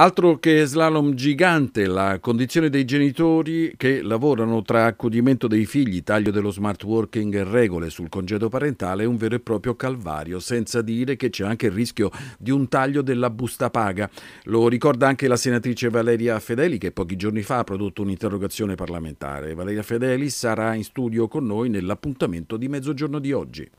Altro che slalom gigante, la condizione dei genitori che lavorano tra accudimento dei figli, taglio dello smart working e regole sul congedo parentale è un vero e proprio calvario, senza dire che c'è anche il rischio di un taglio della busta paga. Lo ricorda anche la senatrice Valeria Fedeli che pochi giorni fa ha prodotto un'interrogazione parlamentare. Valeria Fedeli sarà in studio con noi nell'appuntamento di mezzogiorno di oggi.